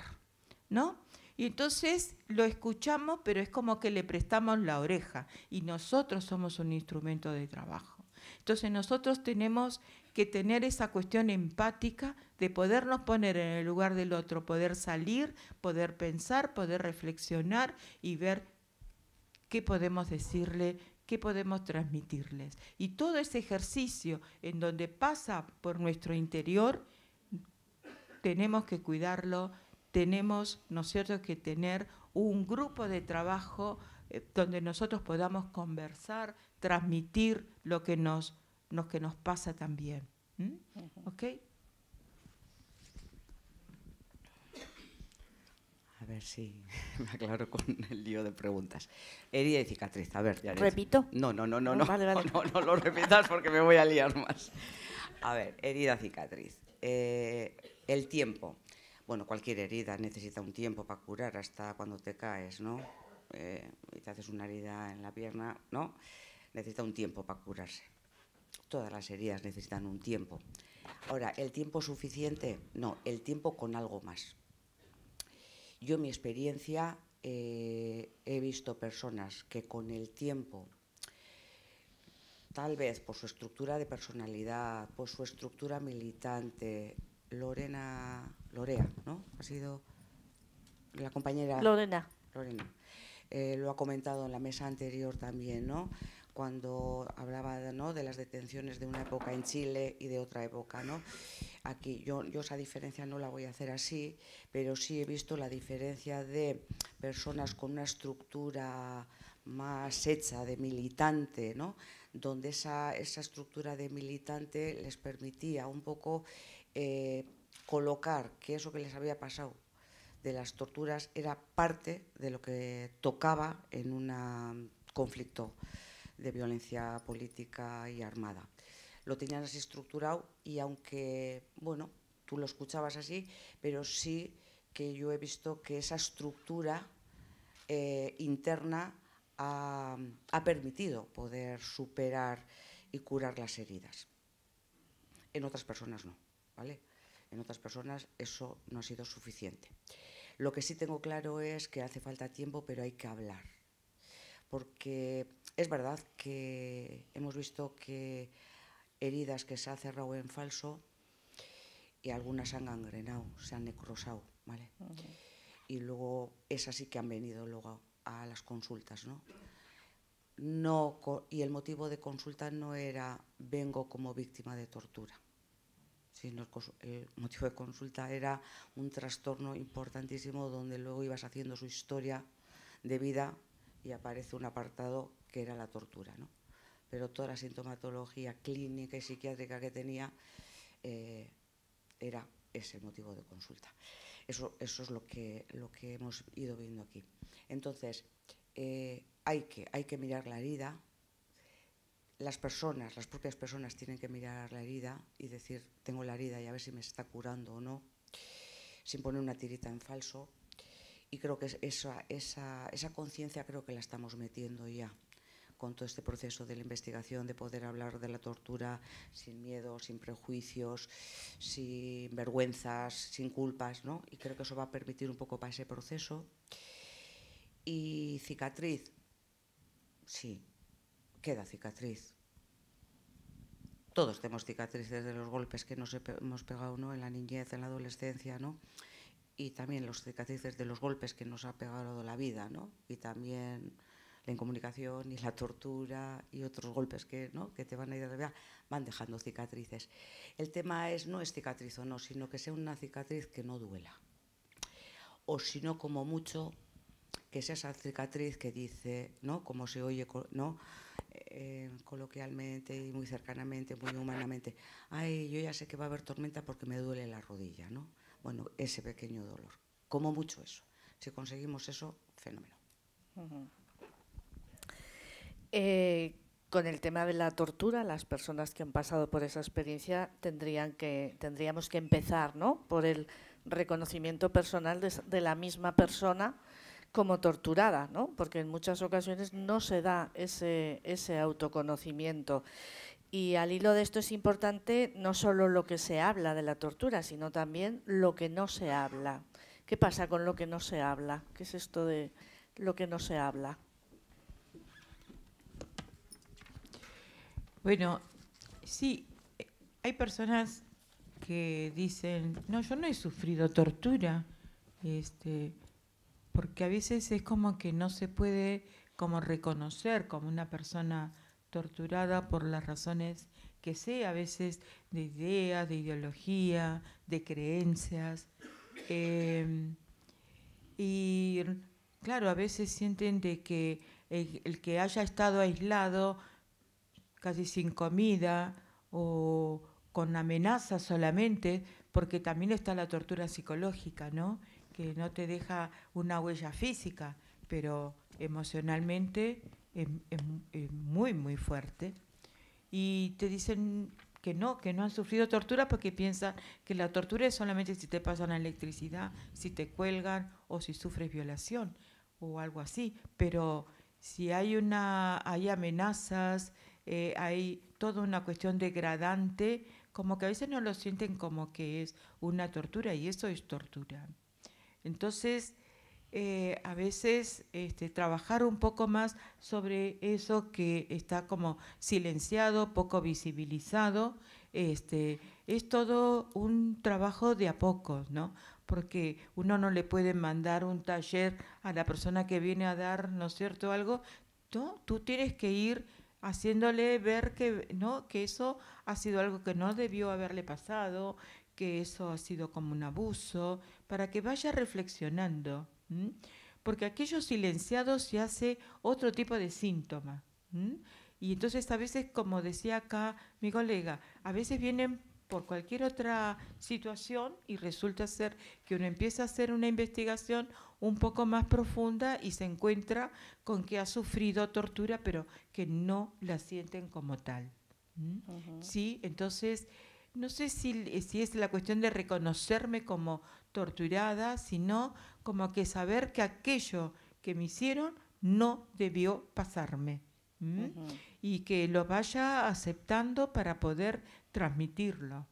¿no? Y entonces lo escuchamos, pero es como que le prestamos la oreja y nosotros somos un instrumento de trabajo. Entonces nosotros tenemos que tener esa cuestión empática de podernos poner en el lugar del otro, poder salir, poder pensar, poder reflexionar y ver qué podemos decirle, qué podemos transmitirles. Y todo ese ejercicio en donde pasa por nuestro interior, tenemos que cuidarlo, tenemos, ¿no es cierto?, que tener un grupo de trabajo eh, donde nosotros podamos conversar, transmitir lo que nos lo que nos pasa también. ¿Ok?
A ver si [LAUGHS] me aclaro con el lío de preguntas. Herida y cicatriz, a ver. ¿Repito? No, no, no, [LAUGHS] no, no. lo repitas porque me voy a liar más. A ver, herida, cicatriz. Eh, el tiempo. Bueno, cualquier herida necesita un tiempo para curar hasta cuando te caes, ¿no? Eh, y te haces una herida en la pierna, ¿no? Necesita un tiempo para curarse todas las heridas necesitan un tiempo. Ahora, ¿el tiempo suficiente? No, el tiempo con algo más. Yo, en mi experiencia, eh, he visto personas que con el tiempo, tal vez por su estructura de personalidad, por su estructura militante, Lorena, Lorea, ¿no? Ha sido la compañera. Lorena. Lorena. Eh, lo ha comentado en la mesa anterior también, ¿no? cuando hablaba de las detenciones de una época en Chile y de otra época. ¿no? Aquí yo, yo esa diferencia no la voy a hacer así, pero sí he visto la diferencia de personas con una estructura más hecha de militante, donde esa, estructura de militante les permitía un poco eh, colocar que eso que les había pasado de las torturas era parte de lo que tocaba en un mm, conflicto de violencia política y armada. Lo tenían así estructurado y aunque, bueno, tú lo escuchabas así, pero sí que yo he visto que esa estructura eh, interna ha permitido poder superar y curar las heridas. En otras personas no, ¿vale? En otras personas eso no ha sido suficiente. Lo que sí tengo claro es que hace falta tiempo, pero hay que hablar porque es verdad que hemos visto que heridas que se ha cerrado en falso y algunas han gangrenado, se han necrosado, ¿vale? Y luego esas sí que han venido luego a, las consultas, ¿no? y el motivo de consulta no era vengo como víctima de tortura, sino el, el, motivo de consulta era un trastorno importantísimo donde luego ibas haciendo su historia de vida y aparece un apartado que era la tortura, ¿no? Pero toda la sintomatología clínica y psiquiátrica que tenía eh, era ese motivo de consulta. Eso, es lo que, lo que hemos ido viendo aquí. Entonces, eh, hay, que, hay que mirar la herida, las personas, las propias personas tienen que mirar la herida y decir, tengo la herida y a ver si me está curando o no, sin poner una tirita en falso, y creo que esa, esa, esa conciencia creo que la estamos metiendo ya con todo este proceso de la investigación, de poder hablar de la tortura sin miedo, sin prejuicios, sin vergüenzas, sin culpas, ¿no? Y creo que eso va a permitir un poco para ese proceso. Y cicatriz, sí, queda cicatriz. Todos tenemos cicatrices de los golpes que nos hemos pegado, ¿no? En la niñez, en la adolescencia, ¿no? y también los cicatrices de los golpes que nos ha pegado la vida, ¿no? Y también la incomunicación y la tortura y otros golpes que, ¿no? que te van a ir a la van dejando cicatrices. El tema es, no es cicatriz o no, sino que sea una cicatriz que no duela. O sino como mucho, que sea esa cicatriz que dice, ¿no? Como se oye, ¿no? Eh, coloquialmente y muy cercanamente, muy humanamente, ay, yo ya sé que va a haber tormenta porque me duele la rodilla, ¿no? bueno, ese pequeño dolor. Como mucho eso. Si conseguimos eso, fenómeno.
Eh, con el tema de la tortura, las personas que han pasado por esa experiencia tendrían que, tendríamos que empezar ¿no? por el reconocimiento personal de, la misma persona como torturada, ¿no? porque en muchas ocasiones no se da ese, ese autoconocimiento. Y al hilo de esto es importante no solo lo que se habla de la tortura, sino también lo que no se habla. ¿Qué pasa con lo que no se habla? ¿Qué es esto de lo que no se habla? Bueno,
sí, hay personas que dicen, no, yo no he sufrido tortura, este, porque a veces es como que no se puede como reconocer como una persona torturada por las razones que sea, a veces de ideas, de ideología, de creencias. Em, y claro, a veces sienten de que el, que haya estado aislado, casi sin comida o con amenazas solamente, porque también está la tortura psicológica, ¿no? Que no te deja una huella física, pero emocionalmente es, muy, muy fuerte. Y te dicen que no, que no han sufrido tortura porque piensan que la tortura es solamente si te pasan la electricidad, si te cuelgan o si sufres violación o algo así. Pero si hay, una, hay amenazas, eh, hay toda una cuestión degradante, como que a veces no lo sienten como que es una tortura y eso es tortura. Entonces, eh, a veces este, trabajar un poco más sobre eso que está como silenciado, poco visibilizado. Este, es todo un trabajo de a poco, ¿no? Porque uno no le puede mandar un taller a la persona que viene a dar, ¿no es cierto?, algo. tú tienes que ir haciéndole ver que, ¿no? que eso ha sido algo que no debió haberle pasado, que eso ha sido como un abuso, para que vaya reflexionando porque aquellos silenciados se hace otro tipo de síntoma. Y entonces a veces, como decía acá mi colega, a veces vienen por cualquier otra situación y resulta ser que uno empieza a hacer una investigación un poco más profunda y se encuentra con que ha sufrido tortura, pero que no la sienten como tal. Sí, entonces no sé si, eh, si, es la cuestión de reconocerme como torturada, sino como que saber que aquello que me hicieron no debió pasarme. Y que lo vaya aceptando para poder transmitirlo.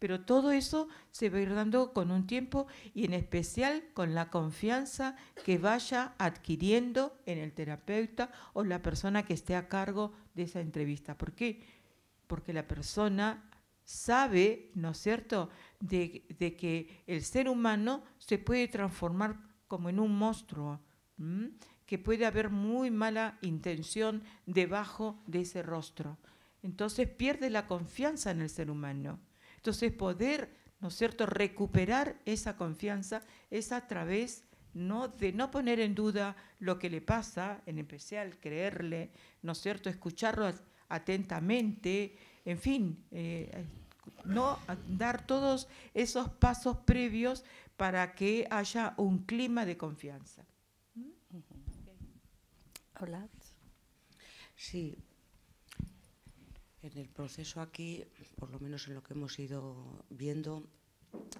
Pero todo eso se va a ir dando con un tiempo y en especial con la confianza que vaya adquiriendo en el terapeuta o la persona que esté a cargo de esa entrevista. ¿Por qué? Porque la persona sabe, ¿no es cierto?, de, que el ser humano se puede transformar como en un monstruo, que puede haber muy mala intención debajo de ese rostro. Entonces pierde la confianza en el ser humano. Entonces poder, ¿no es cierto?, recuperar esa confianza es a través no, de no poner en duda lo que le pasa, en especial creerle, ¿no es cierto?, escucharlo atentamente, en fin, eh, no dar todos esos pasos previos para que haya un clima de confianza. ¿Mm? Hola. Sí. En el proceso
aquí, por lo menos en lo que hemos ido viendo,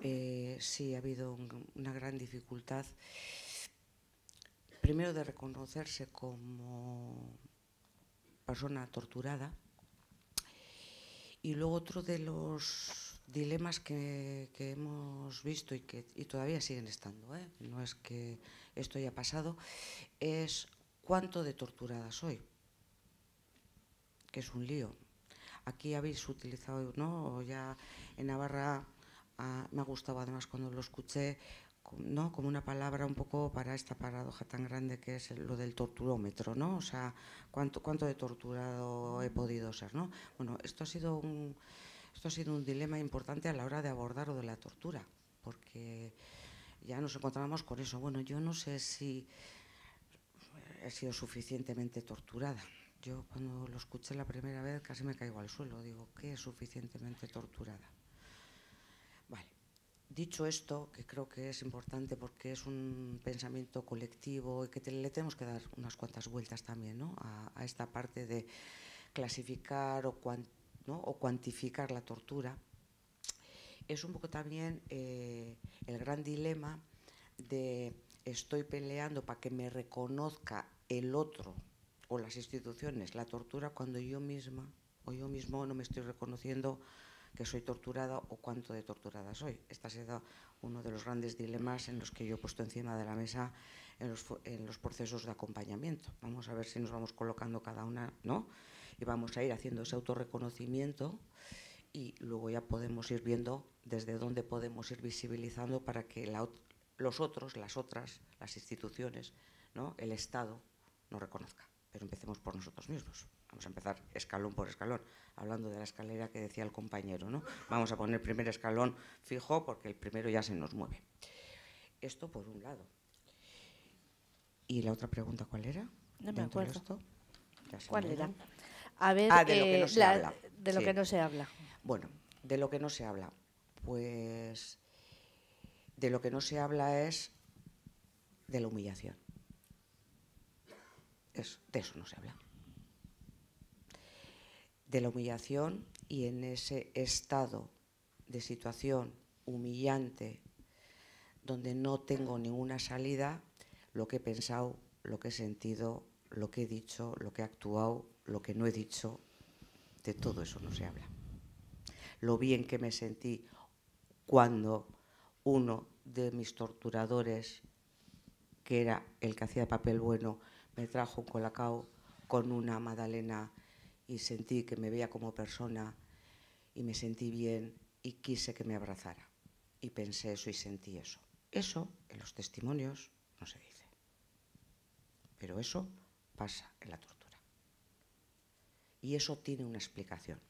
eh, sí ha habido una gran dificultad. Primero de reconocerse como persona torturada, y luego otro de los dilemas que, hemos visto y que todavía siguen estando, ¿eh? no es que esto haya pasado, es cuánto de torturada soy, que es un lío. Aquí habéis utilizado, ¿no? O ya en Navarra, ah, me ha gustado además cuando lo escuché, ¿no? como una palabra un poco para esta paradoja tan grande que es lo del torturómetro, ¿no? O sea, cuánto, cuánto de torturado he podido ser, ¿no? Bueno, esto ha sido un esto ha sido un dilema importante a la hora de abordar lo de la tortura, porque ya nos encontramos con eso. Bueno, yo no sé si he sido suficientemente torturada. Yo cuando lo escuché la primera vez casi me caigo al suelo, digo, ¿qué es suficientemente torturada? Dicho esto, que creo que es importante porque es un pensamiento colectivo y que le tenemos que dar unas cuantas vueltas también ¿no? a, esta parte de clasificar o, cuantificar la tortura, es un poco también eh, el gran dilema de estoy peleando para que me reconozca el otro o las instituciones la tortura cuando yo misma o yo mismo no me estoy reconociendo que soy torturada o cuánto de torturada soy. Este ha sido uno de los grandes dilemas en los que yo he puesto encima de la mesa en los, procesos de acompañamiento. Vamos a ver si nos vamos colocando cada una, ¿no? Y vamos a ir haciendo ese autorreconocimiento y luego ya podemos ir viendo desde dónde podemos ir visibilizando para que los otros, las otras, las instituciones, ¿no? el Estado nos reconozca. Pero empecemos por nosotros mismos. Vamos a empezar escalón por escalón, hablando de la escalera que decía el compañero, ¿no? Vamos a poner primer escalón fijo porque el primero ya se nos mueve. Esto por un lado. ¿Y la otra pregunta cuál era? No me acuerdo.
¿Cuál era? A ver, ah, de lo que eh, no se habla. De lo que no se habla.
Bueno, de lo que no se habla. Pues de lo que no se habla es de la humillación. Es de eso no se habla de la humillación y en ese estado de situación humillante donde no tengo ninguna salida, lo que he pensado, lo que he sentido, lo que he dicho, lo que he actuado, lo que no he dicho, de todo eso no se habla. Lo bien que me sentí cuando uno de mis torturadores, que era el que hacía papel bueno, me trajo un colacao con una magdalena y sentí que me veía como persona y me sentí bien y quise que me abrazara. Y pensé eso y sentí eso. Eso en los testimonios no se dice. Pero eso pasa en la tortura. Y eso tiene una explicación.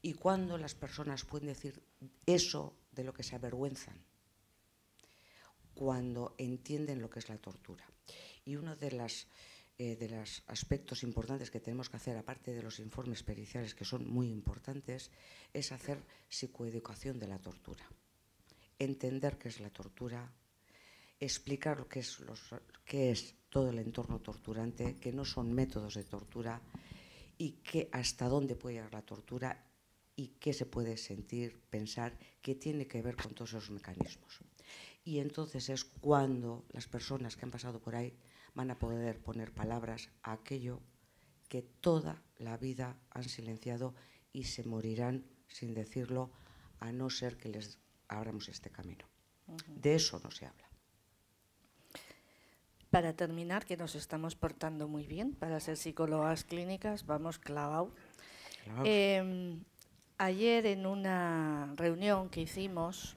¿Y cuando las personas pueden decir eso de lo que se avergüenzan? Cuando entienden lo que es la tortura. Y una de las eh, de los aspectos importantes que tenemos que hacer, aparte de los informes periciales que son muy importantes, es hacer psicoeducación de la tortura. Entender qué es la tortura, explicar lo es, qué es todo el entorno torturante, que no son métodos de tortura y que hasta dónde puede llegar la tortura y qué se puede sentir, pensar, qué tiene que ver con todos esos mecanismos. Y entonces es cuando las personas que han pasado por ahí van a poder poner palabras a aquello que toda la vida han silenciado y se morirán sin decirlo, a no ser que les abramos este camino. De eso no se habla.
Para terminar, que nos estamos portando muy bien para ser psicólogas clínicas, vamos clavado. Em, ayer en una reunión que hicimos,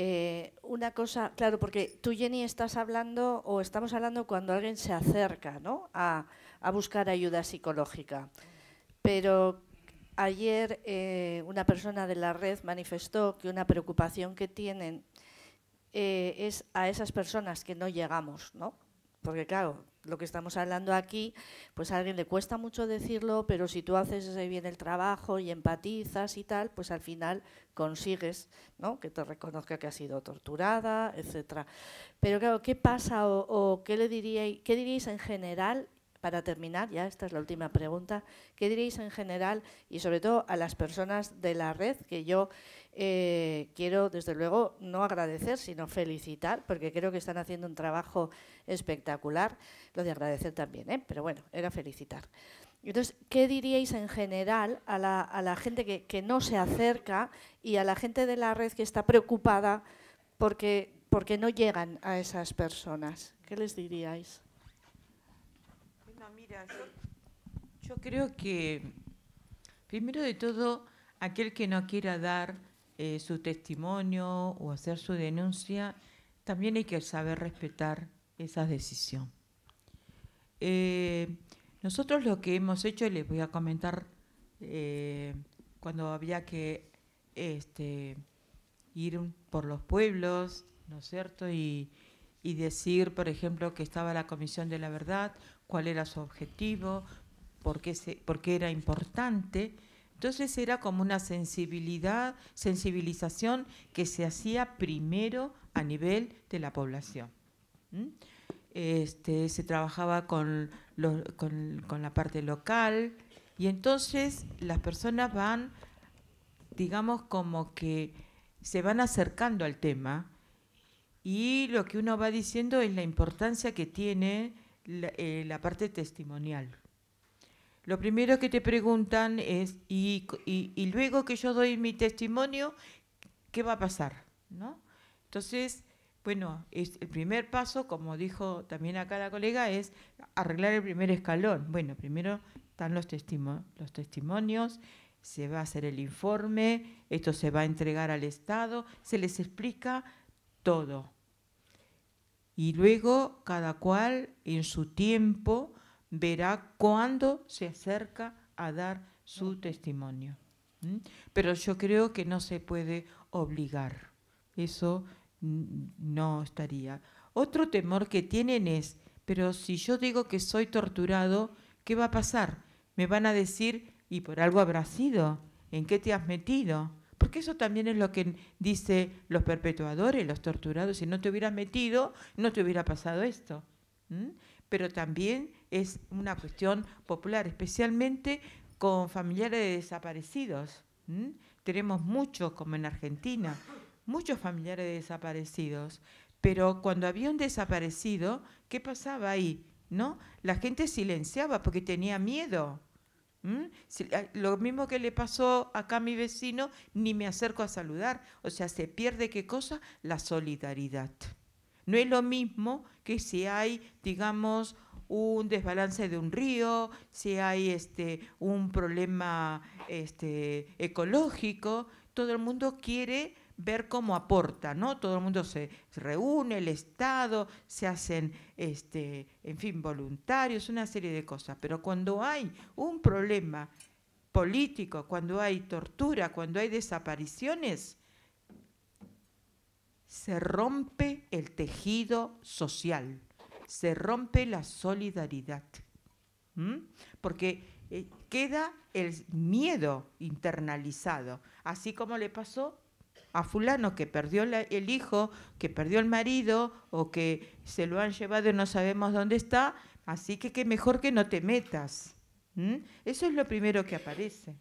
eh, una cosa, claro, porque tú, Jenny, estás hablando o estamos hablando cuando alguien se acerca a, buscar ayuda psicológica. Pero ayer eh, una persona de la red manifestó que una preocupación que tienen eh, es a esas personas que no llegamos, ¿no? Porque claro, lo que estamos hablando aquí, pues a alguien le cuesta mucho decirlo, pero si tú haces bien el trabajo y empatizas y tal, pues al final consigues ¿no? que te reconozca que has sido torturada, etcétera. Pero claro, ¿qué pasa o, qué le diríais, qué diríais en general para terminar, ya esta es la última pregunta, ¿qué diréis en general y sobre todo a las personas de la red que yo eh, quiero desde luego no agradecer, sino felicitar, porque creo que están haciendo un trabajo espectacular, lo de agradecer también, ¿eh? pero bueno, era felicitar. Entonces, ¿qué diríais en general a la, gente que, no se acerca y a la gente de la red que está preocupada porque, porque no llegan a esas personas? ¿Qué les diríais?
yo, creo que, primero de todo, aquel que no quiera dar eh, su testimonio o hacer su denuncia, también hay que saber respetar esa decisión. Eh, nosotros lo que hemos hecho, les voy a comentar, eh, cuando había que este, ir por los pueblos, ¿no es cierto? Y, y decir, por ejemplo, que estaba la Comisión de la Verdad cuál era su objetivo, por qué, era importante. Entonces era como una sensibilidad, sensibilización que se hacía primero a nivel de la población. Este, se trabajaba con, la parte local y entonces las personas van, digamos, como que se van acercando al tema y lo que uno va diciendo es la importancia que tiene eh, la, parte testimonial. Lo primero que te preguntan es, y, luego que yo doy mi testimonio, ¿qué va a pasar? Entonces, bueno, el primer paso, como dijo también acá la colega, es arreglar el primer escalón. Bueno, primero están los testimonios, se va a hacer el informe, esto se va a entregar al Estado, se les explica todo y luego cada cual en su tiempo verá cuándo se acerca a dar su testimonio. Pero yo creo que no se puede obligar. Eso no estaría. Otro temor que tienen es, pero si yo digo que soy torturado, ¿qué va a pasar? Me van a decir, y por algo habrás sido, ¿en qué te has metido? Porque eso también es lo que dice los perpetuadores, los torturados, si no te hubieras metido, no te hubiera pasado esto. Pero también es una cuestión popular, especialmente con familiares de desaparecidos. Tenemos muchos, como en Argentina, muchos familiares de desaparecidos. Pero cuando había un desaparecido, ¿qué pasaba ahí? ¿No? La gente silenciaba porque tenía miedo. ¿Mm? Ah, lo mismo que le pasó acá a mi vecino, ni me acerco a saludar. O sea, se pierde qué cosa? La solidaridad. No es lo mismo que si hay, digamos, un desbalance de un río, si hay este, un problema este, ecológico, todo el mundo quiere ver cómo aporta, ¿no? Todo el mundo se, reúne, el Estado, se hacen, este, en fin, voluntarios, una serie de cosas. Pero cuando hay un problema político, cuando hay tortura, cuando hay desapariciones, se rompe el tejido social, se rompe la solidaridad. Porque eh, queda el miedo internalizado, así como le pasó a fulano que perdió el hijo, que perdió el marido o que se lo han llevado y no sabemos dónde está, así que qué mejor que no te metas. Eso es lo primero que aparece.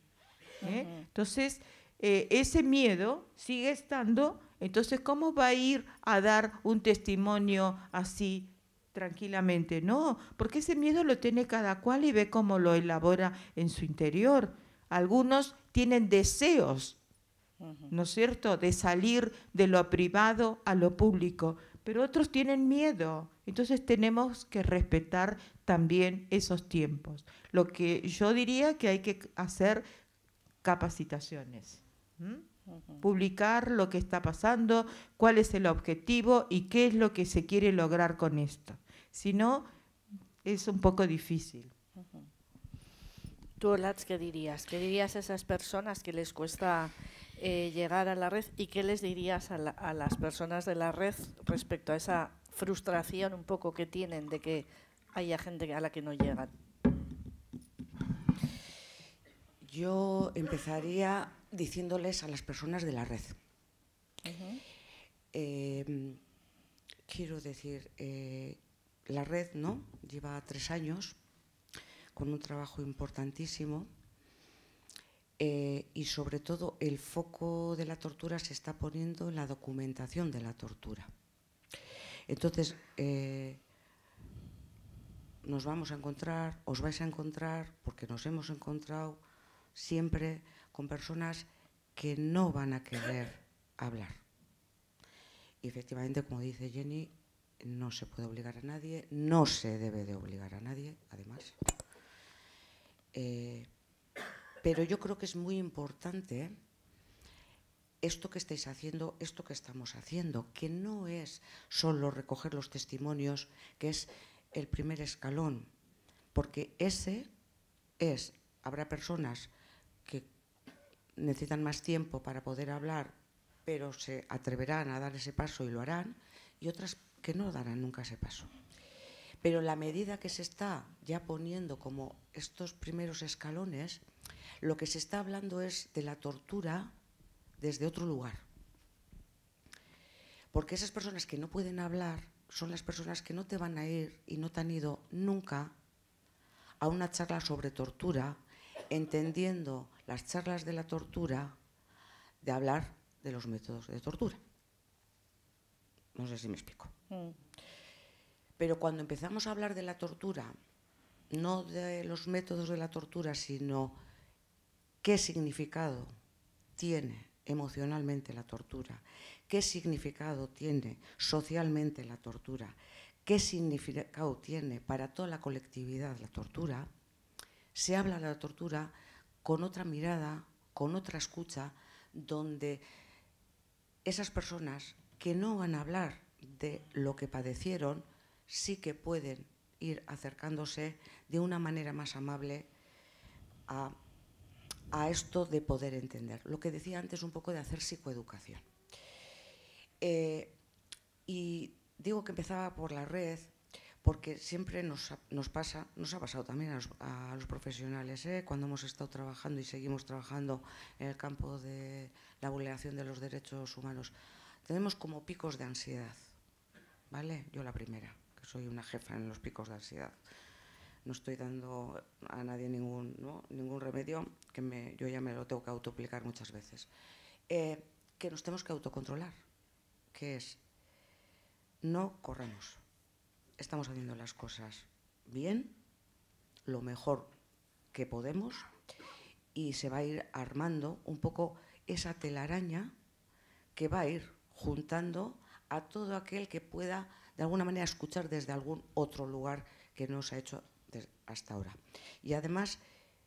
¿eh? Entonces, eh, ese miedo sigue estando, entonces, ¿cómo va a ir a dar un testimonio así tranquilamente? No, porque ese miedo lo tiene cada cual y ve cómo lo elabora en su interior. Algunos tienen deseos ¿no es cierto?, de salir de lo privado a lo público. Pero otros tienen miedo, entonces tenemos que respetar también esos tiempos. Lo que yo diría que hay que hacer capacitaciones. Publicar lo que está pasando, cuál es el objetivo y qué es lo que se quiere lograr con esto. Si no, es un poco difícil.
Tú, Lats, ¿qué dirías? ¿Qué dirías a esas personas que les cuesta eh, llegar a la red y qué les dirías a, las personas de la red respecto a esa frustración un poco que tienen de que haya gente a la que no llegan.
Yo empezaría diciéndoles a las personas de la red. Em, quiero decir, eh, la red ¿no? lleva tres años con un trabajo importantísimo eh, y sobre todo el foco de la tortura se está poniendo en la documentación de la tortura. Entonces, eh, nos vamos a encontrar, os vais a encontrar, porque nos hemos encontrado siempre con personas que no van a querer hablar. Y efectivamente, como dice Jenny, no se puede obligar a nadie, no se debe de obligar a nadie, además. Eh, pero yo creo que es muy importante esto que estáis haciendo, esto que estamos haciendo, que no es solo recoger los testimonios, que es el primer escalón, porque ese es, habrá personas que necesitan más tiempo para poder hablar, pero se atreverán a dar ese paso y lo harán, y otras que no darán nunca ese paso. Pero la medida que se está ya poniendo como estos primeros escalones, lo que se está hablando es de la tortura desde otro lugar. Porque esas personas que no pueden hablar son las personas que no te van a ir y no te han ido nunca a una charla sobre tortura, entendiendo las charlas de la tortura de hablar de los métodos de tortura. No sé si me explico. Mm. Pero cuando empezamos a hablar de la tortura, no de los métodos de la tortura, sino qué significado tiene emocionalmente la tortura, qué significado tiene socialmente la tortura, qué significado tiene para toda la colectividad la tortura, se habla de la tortura con otra mirada, con otra escucha, donde esas personas que no van a hablar de lo que padecieron, sí que pueden ir acercándose de una manera más amable a a esto de poder entender. Lo que decía antes un poco de hacer psicoeducación. Eh, y digo que empezaba por la red porque siempre nos, pasa, nos ha pasado también a los, profesionales, ¿eh? cuando hemos estado trabajando y seguimos trabajando en el campo de la vulneración de los derechos humanos, tenemos como picos de ansiedad, ¿vale? Yo la primera, que soy una jefa en los picos de ansiedad no estoy dando a nadie ningún, ningún remedio, que me, yo ya me lo tengo que autoplicar muchas veces. Eh, que nos tenemos que autocontrolar, que es, no corremos. estamos haciendo las cosas bien, lo mejor que podemos, y se va a ir armando un poco esa telaraña que va a ir juntando a todo aquel que pueda de alguna manera escuchar desde algún otro lugar que no se ha hecho hasta ahora. Y además,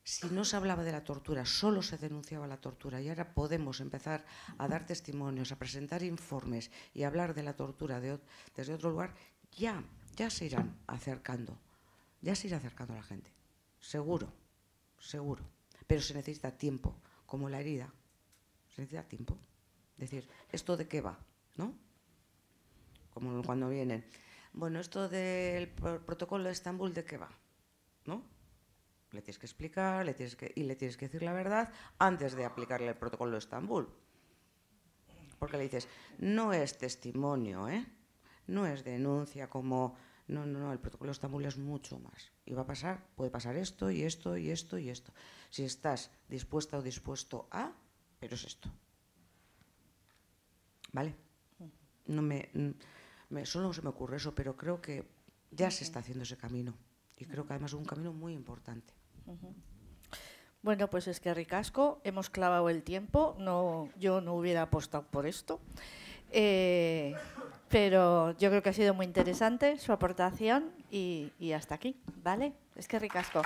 si no se hablaba de la tortura, solo se denunciaba la tortura y ahora podemos empezar a dar testimonios, a presentar informes y hablar de la tortura de, desde otro lugar, ya, ya se irán acercando, ya se irá acercando a la gente, seguro, seguro. Pero se necesita tiempo, como la herida, se necesita tiempo. Es decir, ¿esto de qué va? ¿No? Como cuando vienen. Bueno, esto del protocolo de Estambul, ¿de qué va? le tienes que explicar le tienes que, y le tienes que decir la verdad antes de aplicarle el protocolo de Estambul. Porque le dices, no es testimonio, ¿eh? no es denuncia como, no, no, no, el protocolo de Estambul es mucho más. Y va a pasar, puede pasar esto y esto y esto y esto. Si estás dispuesta o dispuesto a, pero es esto. ¿Vale? No me, me solo se me ocurre eso, pero creo que ya se está haciendo ese camino. Y creo que además es un camino
muy importante. Bueno, pues es que ricasco, hemos clavado el tiempo, no, yo no hubiera apostado por esto, eh, pero yo creo que ha sido muy interesante su aportación y hasta aquí, ¿vale? Es que ricasco.